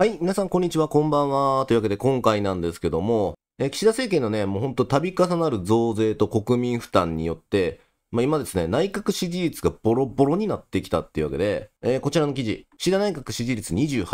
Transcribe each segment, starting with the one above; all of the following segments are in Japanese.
はい、皆さんこんにちは、こんばんは。というわけで今回なんですけども、え岸田政権のね、もうほんと度重なる増税と国民負担によって、まあ、今ですね、内閣支持率がボロボロになってきたっていうわけで、えー、こちらの記事、岸田内閣支持率28%、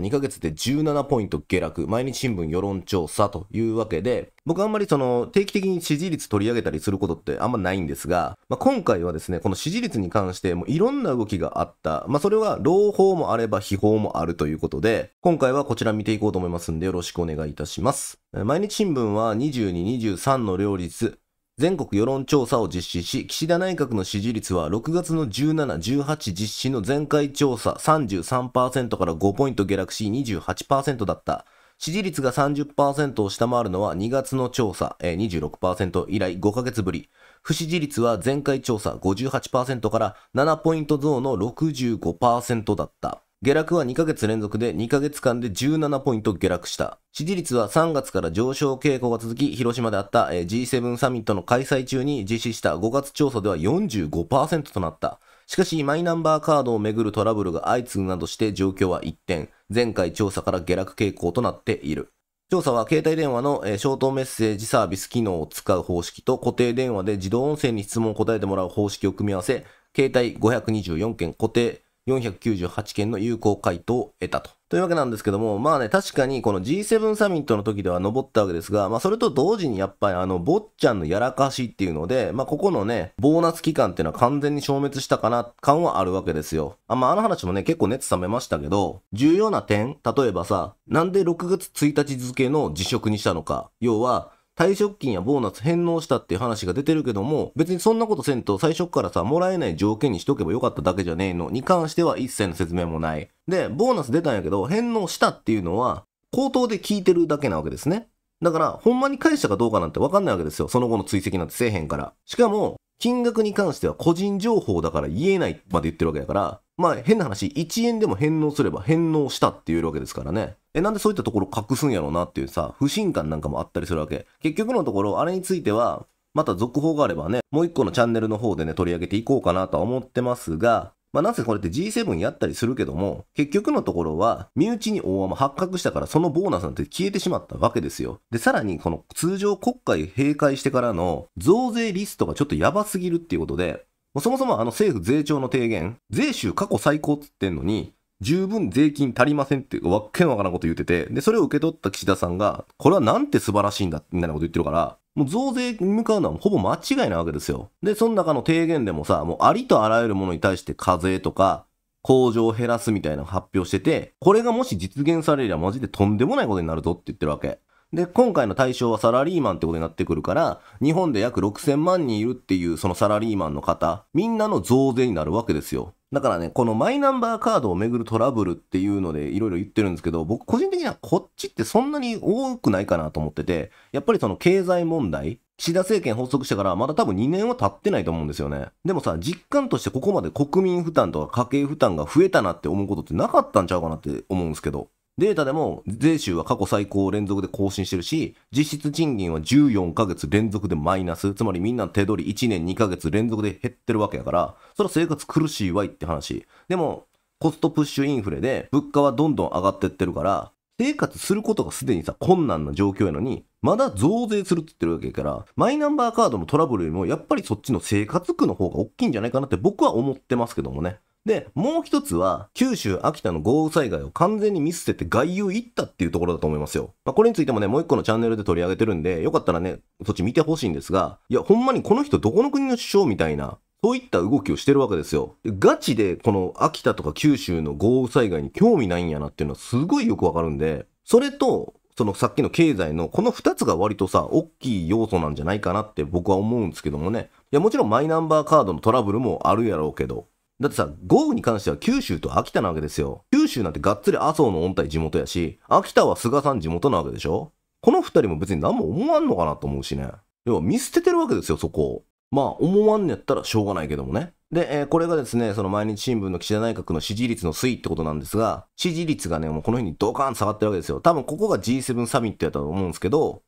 2ヶ月で17ポイント下落、毎日新聞世論調査というわけで、僕あんまりその定期的に支持率取り上げたりすることってあんまないんですが、まあ、今回はですね、この支持率に関してもいろんな動きがあった、まあ、それは朗報もあれば秘宝もあるということで、今回はこちら見ていこうと思いますんでよろしくお願いいたします。毎日新聞は22、23の両立、全国世論調査を実施し、岸田内閣の支持率は6月の17、18実施の前回調査33%から5ポイント下落し28%だった。支持率が30%を下回るのは2月の調査26%以来5ヶ月ぶり。不支持率は前回調査58%から7ポイント増の65%だった。下落は2ヶ月連続で2ヶ月間で17ポイント下落した。支持率は3月から上昇傾向が続き、広島であった G7 サミットの開催中に実施した5月調査では45%となった。しかし、マイナンバーカードをめぐるトラブルが相次ぐなどして状況は一転、前回調査から下落傾向となっている。調査は携帯電話のショートメッセージサービス機能を使う方式と固定電話で自動音声に質問を答えてもらう方式を組み合わせ、携帯524件、固定498件の有効回答を得たと。というわけなんですけども、まあね、確かにこの G7 サミットの時では登ったわけですが、まあそれと同時にやっぱりあの、坊ちゃんのやらかしっていうので、まあここのね、ボーナス期間っていうのは完全に消滅したかな、感はあるわけですよ。あ、まああの話もね、結構熱冷めましたけど、重要な点、例えばさ、なんで6月1日付の辞職にしたのか、要は、退職金やボーナス返納したっていう話が出てるけども、別にそんなことせんと最初からさ、もらえない条件にしとけばよかっただけじゃねえのに関しては一切の説明もない。で、ボーナス出たんやけど、返納したっていうのは、口頭で聞いてるだけなわけですね。だから、ほんまに返したかどうかなんてわかんないわけですよ。その後の追跡なんてせえへんから。しかも、金額に関しては個人情報だから言えないまで言ってるわけだから、まあ変な話、1円でも返納すれば返納したって言えるわけですからね。え、なんでそういったところ隠すんやろうなっていうさ、不信感なんかもあったりするわけ。結局のところ、あれについては、また続報があればね、もう一個のチャンネルの方でね、取り上げていこうかなとは思ってますが、まあ、なんせこれって G7 やったりするけども、結局のところは、身内に大雨発覚したから、そのボーナスなんて消えてしまったわけですよ。で、さらに、この通常国会閉会してからの増税リストがちょっとやばすぎるっていうことで、そもそもあの政府税調の提言、税収過去最高っつってんのに、十分税金足りませんっていうわけのわからんこと言ってて、で、それを受け取った岸田さんが、これはなんて素晴らしいんだ、みたいなこと言ってるから、もう増税に向かうのはほぼ間違いなわけですよ。で、その中の提言でもさ、もうありとあらゆるものに対して課税とか、工場を減らすみたいな発表してて、これがもし実現されりゃマジでとんでもないことになるぞって言ってるわけ。で、今回の対象はサラリーマンってことになってくるから、日本で約6000万人いるっていうそのサラリーマンの方、みんなの増税になるわけですよ。だからね、このマイナンバーカードをめぐるトラブルっていうのでいろいろ言ってるんですけど、僕個人的にはこっちってそんなに多くないかなと思ってて、やっぱりその経済問題、岸田政権発足してからまだ多分2年は経ってないと思うんですよね。でもさ、実感としてここまで国民負担とか家計負担が増えたなって思うことってなかったんちゃうかなって思うんですけど。データでも税収は過去最高を連続で更新してるし、実質賃金は14ヶ月連続でマイナス、つまりみんな手取り1年2ヶ月連続で減ってるわけやから、それは生活苦しいわいって話。でも、コストプッシュインフレで物価はどんどん上がってってるから、生活することがすでにさ、困難な状況やのに、まだ増税するって言ってるわけやから、マイナンバーカードのトラブルよりも、やっぱりそっちの生活苦の方が大きいんじゃないかなって僕は思ってますけどもね。で、もう一つは、九州、秋田の豪雨災害を完全に見捨てて外遊行ったっていうところだと思いますよ。まあ、これについてもね、もう一個のチャンネルで取り上げてるんで、よかったらね、そっち見てほしいんですが、いや、ほんまにこの人どこの国の首相みたいな、そういった動きをしてるわけですよ。ガチで、この秋田とか九州の豪雨災害に興味ないんやなっていうのはすごいよくわかるんで、それと、そのさっきの経済のこの2つが割とさ、大きい要素なんじゃないかなって僕は思うんですけどもね。いや、もちろんマイナンバーカードのトラブルもあるやろうけど、だってさ、豪雨に関しては九州と秋田なわけですよ。九州なんてがっつり麻生の音体地元やし、秋田は菅さん地元なわけでしょこの二人も別に何も思わんのかなと思うしね。要は見捨ててるわけですよ、そこを。まあ、思わんのやったらしょうがないけどもね。で、えー、これがですね、その毎日新聞の岸田内閣の支持率の推移ってことなんですが、支持率がね、もうこの辺にドカーン下がってるわけですよ。多分ここが G7 サミットやったと思うんですけど、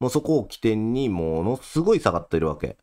もうそこを起点にものすごい下がってるわけ。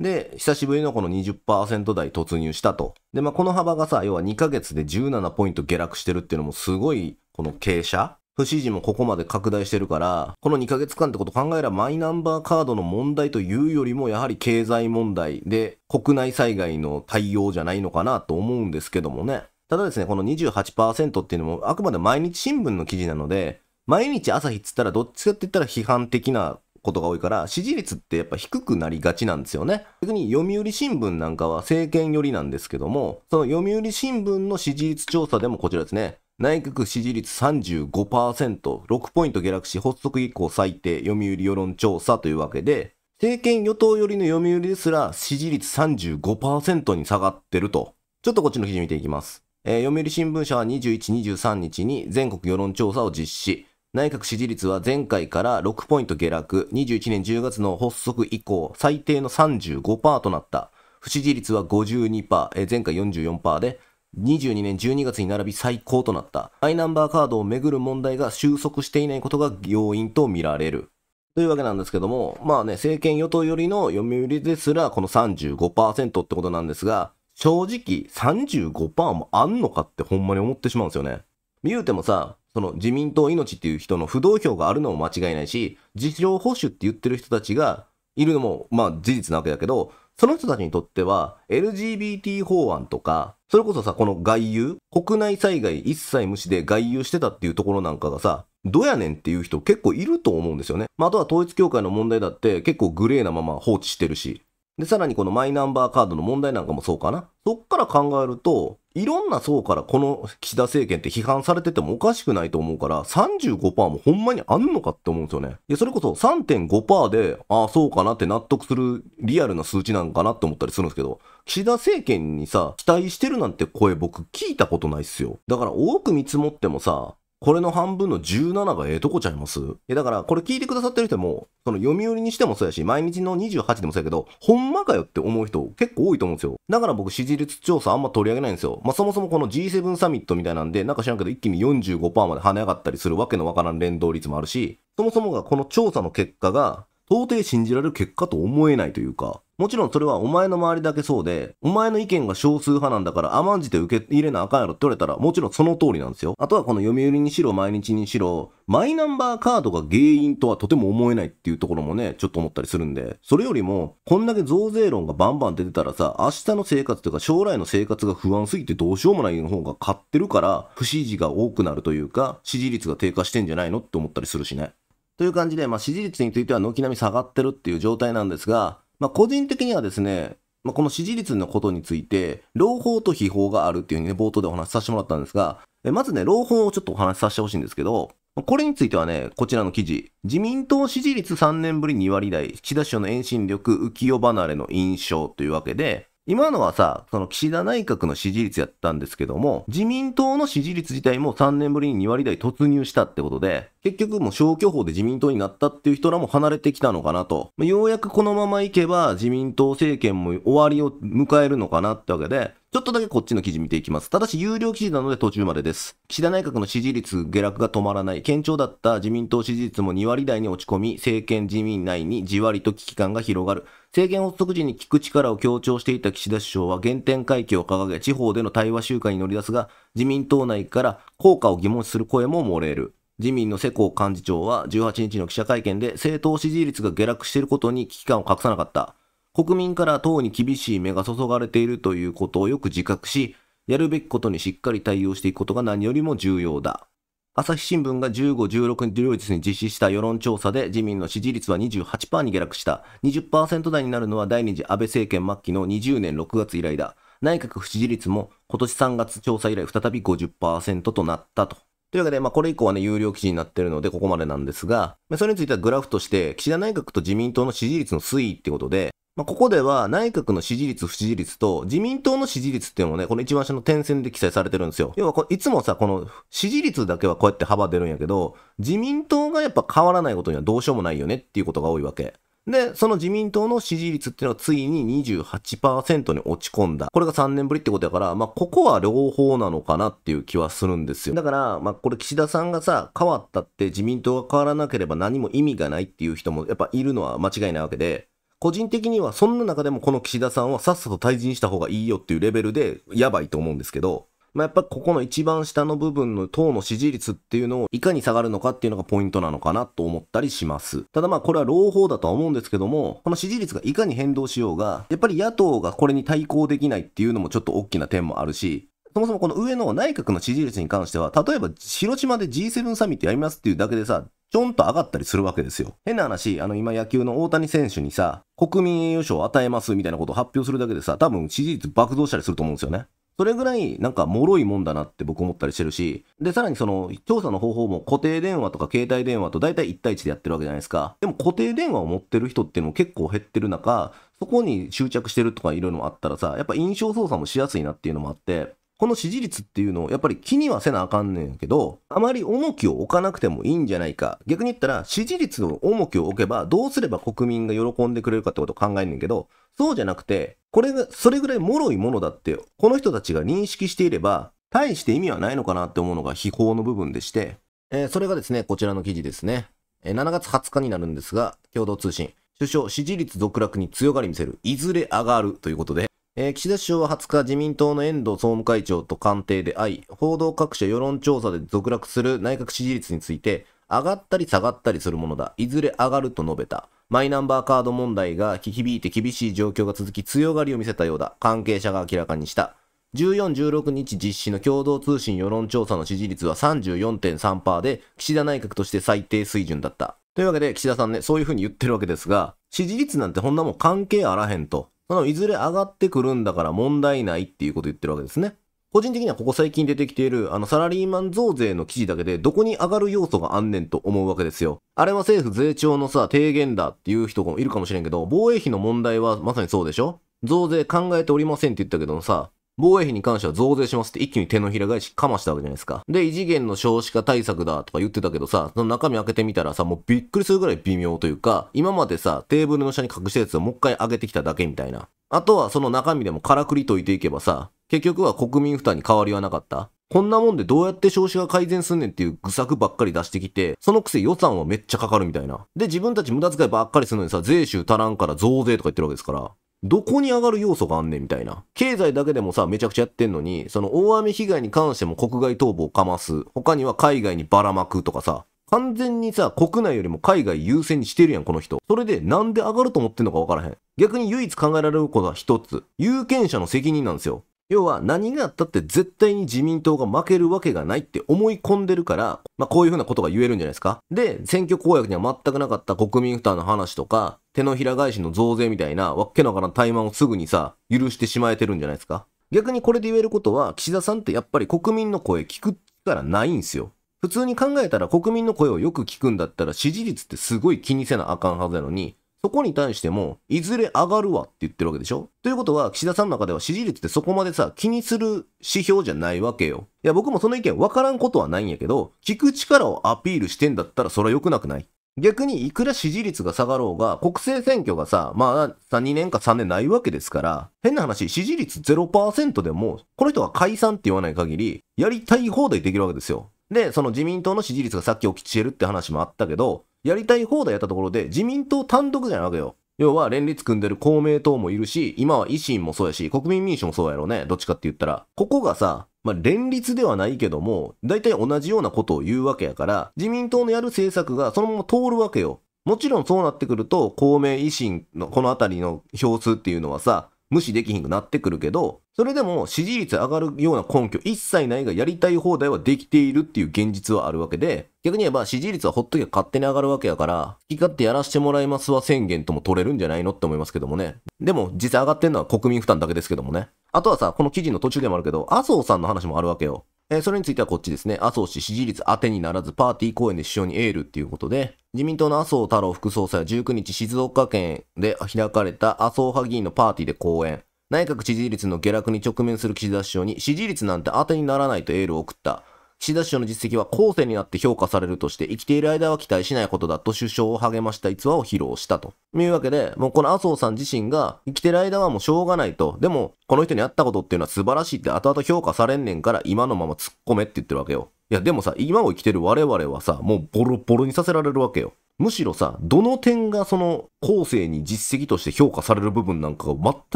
で、久しぶりのこの20%台突入したと。で、まあ、この幅がさ、要は2ヶ月で17ポイント下落してるっていうのもすごい、この傾斜不支持もここまで拡大してるから、この2ヶ月間ってこと考えればマイナンバーカードの問題というよりも、やはり経済問題で国内災害の対応じゃないのかなと思うんですけどもね。ただですね、この28%っていうのもあくまで毎日新聞の記事なので、毎日朝日っつったらどっちかって言ったら批判的なことが多いから支持率ってやっぱ低くなりがちなんですよね。逆に読売新聞なんかは政権寄りなんですけども、その読売新聞の支持率調査でもこちらですね。内閣支持率35%、6ポイント下落し発足以降最低読売世論調査というわけで、政権与党寄りの読売ですら支持率35%に下がってると。ちょっとこっちの記事見ていきます。えー、読売新聞社は21、23日に全国世論調査を実施。内閣支持率は前回から6ポイント下落、21年10月の発足以降、最低の35%となった。不支持率は52%、え前回44%で、22年12月に並び最高となった。マイナンバーカードをめぐる問題が収束していないことが要因とみられる。というわけなんですけども、まあね、政権与党寄りの読売ですらこの35%ってことなんですが、正直35%もあんのかってほんまに思ってしまうんですよね。言うてもさ、その自民党命っていう人の不動票があるのも間違いないし、自称保守って言ってる人たちがいるのも、まあ事実なわけだけど、その人たちにとっては、LGBT 法案とか、それこそさ、この外遊、国内災害一切無視で外遊してたっていうところなんかがさ、どやねんっていう人結構いると思うんですよね。まあ、あとは統一協会の問題だって結構グレーなまま放置してるし、で、さらにこのマイナンバーカードの問題なんかもそうかな。そっから考えると、いろんな層からこの岸田政権って批判されててもおかしくないと思うから35%もほんまにあんのかって思うんですよね。いや、それこそ3.5%で、ああ、そうかなって納得するリアルな数値なんかなって思ったりするんですけど、岸田政権にさ、期待してるなんて声僕聞いたことないっすよ。だから多く見積もってもさ、これの半分の17がええとこちゃいますや、だから、これ聞いてくださってる人も、その読売にしてもそうやし、毎日の28でもそうやけど、ほんまかよって思う人結構多いと思うんですよ。だから僕支持率調査あんま取り上げないんですよ。まあ、そもそもこの G7 サミットみたいなんで、なんか知らんけど一気に45%まで跳ね上がったりするわけのわからん連動率もあるし、そもそもがこの調査の結果が、到底信じられる結果と思えないというか、もちろんそれはお前の周りだけそうで、お前の意見が少数派なんだから甘んじて受け入れなあかんやろって言われたら、もちろんその通りなんですよ。あとはこの読売にしろ、毎日にしろ、マイナンバーカードが原因とはとても思えないっていうところもね、ちょっと思ったりするんで、それよりも、こんだけ増税論がバンバン出てたらさ、明日の生活とか将来の生活が不安すぎてどうしようもないの方が勝ってるから、不支持が多くなるというか、支持率が低下してんじゃないのって思ったりするしね。という感じで、まあ、支持率については軒並み下がってるっていう状態なんですが、まあ、個人的にはですね、まあ、この支持率のことについて、朗報と秘宝があるっていうふうにね、冒頭でお話しさせてもらったんですが、まずね、朗報をちょっとお話しさせてほしいんですけど、これについてはね、こちらの記事。自民党支持率3年ぶり2割台、岸田首相の遠心力、浮世離れの印象というわけで、今のはさ、その岸田内閣の支持率やったんですけども、自民党の支持率自体も3年ぶりに2割台突入したってことで、結局もう消去法で自民党になったっていう人らも離れてきたのかなと。ようやくこのままいけば自民党政権も終わりを迎えるのかなってわけで、ちょっとだけこっちの記事見ていきます。ただし有料記事なので途中までです。岸田内閣の支持率下落が止まらない。堅調だった自民党支持率も2割台に落ち込み、政権自民内にじわりと危機感が広がる。政権発足時に聞く力を強調していた岸田首相は原点回帰を掲げ、地方での対話集会に乗り出すが、自民党内から効果を疑問視する声も漏れる。自民の世耕幹事長は18日の記者会見で政党支持率が下落していることに危機感を隠さなかった。国民から党に厳しい目が注がれているということをよく自覚し、やるべきことにしっかり対応していくことが何よりも重要だ。朝日新聞が15、16日両日に実施した世論調査で自民の支持率は28%に下落した。20%台になるのは第2次安倍政権末期の20年6月以来だ。内閣不支持率も今年3月調査以来再び50%となったと。というわけで、まあ、これ以降はね、有料記事になってるので、ここまでなんですが、それについてはグラフとして、岸田内閣と自民党の支持率の推移ってことで、まあ、ここでは内閣の支持率、不支持率と自民党の支持率っていうのもね、この一番下の点線で記載されてるんですよ。要はこいつもさ、この支持率だけはこうやって幅出るんやけど、自民党がやっぱ変わらないことにはどうしようもないよねっていうことが多いわけ。で、その自民党の支持率っていうのはついに28%に落ち込んだ。これが3年ぶりってことやから、まあ、ここは両方なのかなっていう気はするんですよ。だから、まあ、これ岸田さんがさ、変わったって自民党が変わらなければ何も意味がないっていう人もやっぱいるのは間違いないわけで、個人的にはそんな中でもこの岸田さんはさっさと退陣した方がいいよっていうレベルでやばいと思うんですけど、まあ、やっぱここの一番下の部分の党の支持率っていうのをいかに下がるのかっていうのがポイントなのかなと思ったりします。ただまあこれは朗報だとは思うんですけども、この支持率がいかに変動しようが、やっぱり野党がこれに対抗できないっていうのもちょっと大きな点もあるし、そもそもこの上の内閣の支持率に関しては、例えば広島で G7 サミットやりますっていうだけでさ、ちょんと上がったりするわけですよ。変な話、あの今野球の大谷選手にさ、国民栄誉賞を与えますみたいなことを発表するだけでさ、多分支持率爆増したりすると思うんですよね。それぐらいなんか脆いもんだなって僕思ったりしてるし、で、さらにその調査の方法も固定電話とか携帯電話と大体1対1でやってるわけじゃないですか。でも固定電話を持ってる人っていうのも結構減ってる中、そこに執着してるとかいろいろあったらさ、やっぱ印象操作もしやすいなっていうのもあって、この支持率っていうのをやっぱり気にはせなあかんねんけど、あまり重きを置かなくてもいいんじゃないか。逆に言ったら、支持率の重きを置けば、どうすれば国民が喜んでくれるかってことを考えんねんけど、そうじゃなくて、これが、それぐらい脆いものだって、この人たちが認識していれば、大して意味はないのかなって思うのが秘宝の部分でして、えー、それがですね、こちらの記事ですね。えー、7月20日になるんですが、共同通信。首相、支持率続落に強がり見せる。いずれ上がる。ということで、えー、岸田首相は20日、自民党の遠藤総務会長と官邸で会い、報道各社世論調査で続落する内閣支持率について、上がったり下がったりするものだ。いずれ上がると述べた。マイナンバーカード問題が響いて厳しい状況が続き強がりを見せたようだ。関係者が明らかにした。14、16日実施の共同通信世論調査の支持率は34.3%で、岸田内閣として最低水準だった。というわけで、岸田さんね、そういうふうに言ってるわけですが、支持率なんてこんなもん関係あらへんと。のいずれ上がってくるんだから問題ないっていうことを言ってるわけですね。個人的にはここ最近出てきているあのサラリーマン増税の記事だけでどこに上がる要素があんねんと思うわけですよ。あれは政府税調のさ、提言だっていう人もいるかもしれんけど、防衛費の問題はまさにそうでしょ増税考えておりませんって言ったけどさ、防衛費に関しては増税しますって一気に手のひら返しかましたわけじゃないですか。で、異次元の少子化対策だとか言ってたけどさ、その中身開けてみたらさ、もうびっくりするぐらい微妙というか、今までさ、テーブルの下に隠したやつをもう一回上げてきただけみたいな。あとはその中身でもからくり解いていけばさ、結局は国民負担に変わりはなかった。こんなもんでどうやって少子が改善すんねんっていう愚策ばっかり出してきて、そのくせ予算はめっちゃかかるみたいな。で、自分たち無駄遣いばっかりするのにさ、税収足らんから増税とか言ってるわけですから。どこに上がる要素があんねんみたいな。経済だけでもさ、めちゃくちゃやってんのに、その大雨被害に関しても国外逃亡をかます。他には海外にばらまくとかさ。完全にさ、国内よりも海外優先にしてるやん、この人。それで、なんで上がると思ってんのかわからへん。逆に唯一考えられることは一つ。有権者の責任なんですよ。要は何があったって絶対に自民党が負けるわけがないって思い込んでるから、まあこういうふうなことが言えるんじゃないですか。で、選挙公約には全くなかった国民負担の話とか、手のひら返しの増税みたいなわっけのわからん怠慢をすぐにさ、許してしまえてるんじゃないですか。逆にこれで言えることは、岸田さんってやっぱり国民の声聞くからないんですよ。普通に考えたら国民の声をよく聞くんだったら支持率ってすごい気にせなあかんはずやのに、そこに対しても、いずれ上がるわって言ってるわけでしょということは、岸田さんの中では支持率ってそこまでさ、気にする指標じゃないわけよ。いや、僕もその意見分からんことはないんやけど、聞く力をアピールしてんだったらそれは良くなくない逆にいくら支持率が下がろうが、国政選挙がさ、まあ、2年か3年ないわけですから、変な話、支持率0%でも、この人は解散って言わない限り、やりたい放題できるわけですよ。で、その自民党の支持率がさっき起きてるって話もあったけど、やりたい放題やったところで、自民党単独じゃないわけよ。要は連立組んでる公明党もいるし、今は維新もそうやし、国民民主もそうやろうね。どっちかって言ったら。ここがさ、まあ、連立ではないけども、大体同じようなことを言うわけやから、自民党のやる政策がそのまま通るわけよ。もちろんそうなってくると、公明維新のこのあたりの票数っていうのはさ、無視できひんくなってくるけど、それでも支持率上がるような根拠一切ないがやりたい放題はできているっていう現実はあるわけで、逆に言えば支持率はほっとけば勝手に上がるわけやから、好き勝手やらしてもらいますは宣言とも取れるんじゃないのって思いますけどもね。でも実際上がってんのは国民負担だけですけどもね。あとはさ、この記事の途中でもあるけど、麻生さんの話もあるわけよ。えー、それについてはこっちですね。麻生氏支持率当てにならずパーティー公演で首相にエールっていうことで、自民党の麻生太郎副総裁は19日静岡県で開かれた麻生派議員のパーティーで講演。内閣支持率の下落に直面する岸田首相に支持率なんて当てにならないとエールを送った。岸田首相の実績は後世になって評価されるとして生きている間は期待しないことだと首相を励ました逸話を披露したと。いうわけで、もうこの麻生さん自身が生きてる間はもうしょうがないと。でも、この人に会ったことっていうのは素晴らしいって後々評価されんねんから今のまま突っ込めって言ってるわけよ。いやでもさ、今を生きてる我々はさ、もうボロボロにさせられるわけよ。むしろさ、どの点がその後世に実績として評価される部分なんかが全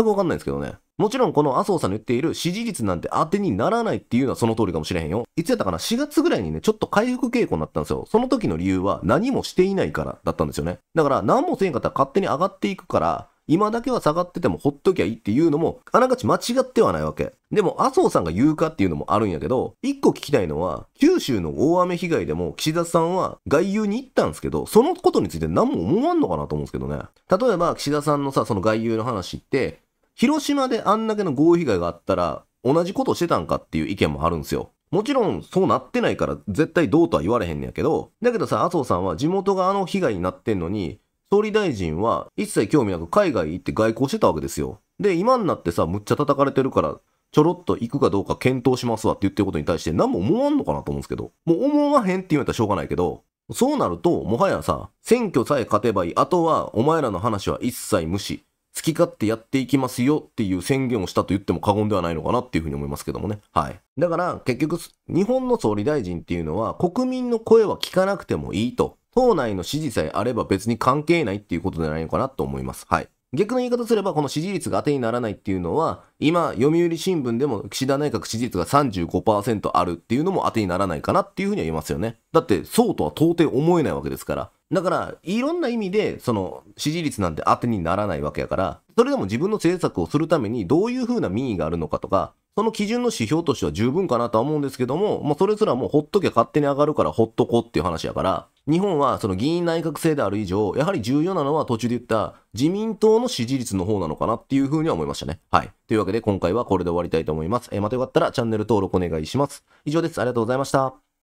くわかんないんですけどね。もちろんこの麻生さんの言っている支持率なんて当てにならないっていうのはその通りかもしれへんよ。いつやったかな ?4 月ぐらいにね、ちょっと回復傾向になったんですよ。その時の理由は何もしていないからだったんですよね。だから何もせんかったら勝手に上がっていくから、今だけは下がっててもほっときゃいいっていうのも、あながち間違ってはないわけ。でも、麻生さんが言うかっていうのもあるんやけど、一個聞きたいのは、九州の大雨被害でも岸田さんは外遊に行ったんですけど、そのことについて何も思わんのかなと思うんですけどね。例えば、岸田さんのさ、その外遊の話って、広島であんだけの豪雨被害があったら、同じことしてたんかっていう意見もあるんですよ。もちろんそうなってないから絶対どうとは言われへんねやけど、だけどさ、麻生さんは地元があの被害になってんのに、総理大臣は一切興味なく海外行って外交してたわけですよ。で、今になってさ、むっちゃ叩かれてるから、ちょろっと行くかどうか検討しますわって言ってることに対して何も思わんのかなと思うんですけど、もう思わへんって言われたらしょうがないけど、そうなると、もはやさ、選挙さえ勝てばいい。あとは、お前らの話は一切無視。好き勝手やっていきますよっていう宣言をしたと言っても過言ではないのかなっていうふうに思いますけどもね。はい。だから、結局、日本の総理大臣っていうのは、国民の声は聞かなくてもいいと。党内の支持さえあれば別に関係ないっていうことじゃないのかなと思います。はい。逆の言い方すれば、この支持率が当てにならないっていうのは、今、読売新聞でも岸田内閣支持率が35%あるっていうのも当てにならないかなっていうふうには言いますよね。だって、そうとは到底思えないわけですから。だから、いろんな意味で、その、支持率なんて当てにならないわけやから、それでも自分の政策をするためにどういうふうな民意があるのかとか、その基準の指標としては十分かなとは思うんですけども、もうそれすらもうほっときゃ勝手に上がるからほっとこうっていう話やから、日本はその議員内閣制である以上、やはり重要なのは途中で言った自民党の支持率の方なのかなっていうふうには思いましたね。はい。というわけで今回はこれで終わりたいと思います。えー、またよかったらチャンネル登録お願いします。以上です。ありがとうございました。